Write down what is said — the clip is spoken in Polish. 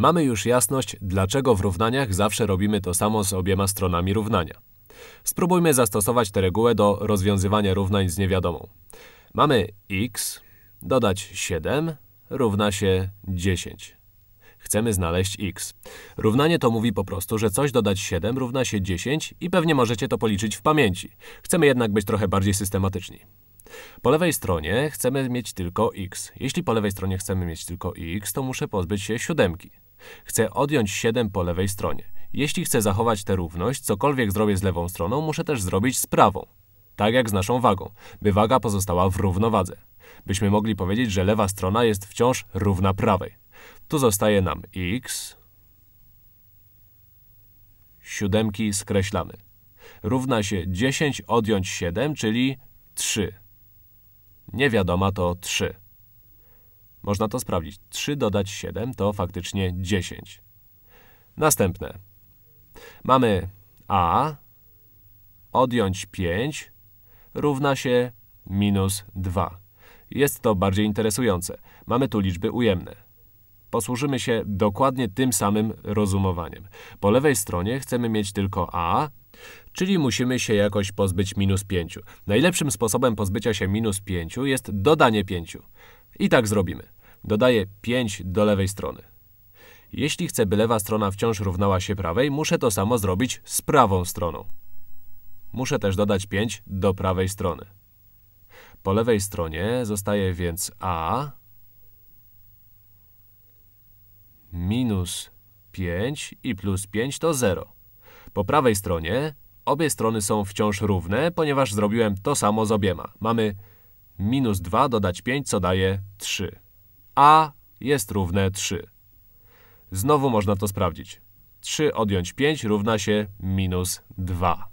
Mamy już jasność, dlaczego w równaniach zawsze robimy to samo z obiema stronami równania. Spróbujmy zastosować tę regułę do rozwiązywania równań z niewiadomą. Mamy x dodać 7 równa się 10. Chcemy znaleźć x. Równanie to mówi po prostu, że coś dodać 7 równa się 10 i pewnie możecie to policzyć w pamięci. Chcemy jednak być trochę bardziej systematyczni. Po lewej stronie chcemy mieć tylko x. Jeśli po lewej stronie chcemy mieć tylko x, to muszę pozbyć się siódemki. Chcę odjąć 7 po lewej stronie. Jeśli chcę zachować tę równość, cokolwiek zrobię z lewą stroną, muszę też zrobić z prawą. Tak jak z naszą wagą, by waga pozostała w równowadze. Byśmy mogli powiedzieć, że lewa strona jest wciąż równa prawej. Tu zostaje nam x... Siódemki skreślamy. Równa się 10 odjąć 7, czyli 3. Niewiadoma to 3. Można to sprawdzić. 3 dodać 7 to faktycznie 10. Następne. Mamy a odjąć 5 równa się minus 2. Jest to bardziej interesujące. Mamy tu liczby ujemne. Posłużymy się dokładnie tym samym rozumowaniem. Po lewej stronie chcemy mieć tylko a, czyli musimy się jakoś pozbyć minus 5. Najlepszym sposobem pozbycia się minus 5 jest dodanie 5. I tak zrobimy. Dodaję 5 do lewej strony. Jeśli chcę, by lewa strona wciąż równała się prawej, muszę to samo zrobić z prawą stroną. Muszę też dodać 5 do prawej strony. Po lewej stronie zostaje więc a minus 5 i plus 5 to 0. Po prawej stronie obie strony są wciąż równe, ponieważ zrobiłem to samo z obiema. Mamy minus 2 dodać 5, co daje 3. A jest równe 3. Znowu można to sprawdzić. 3 odjąć 5 równa się minus 2.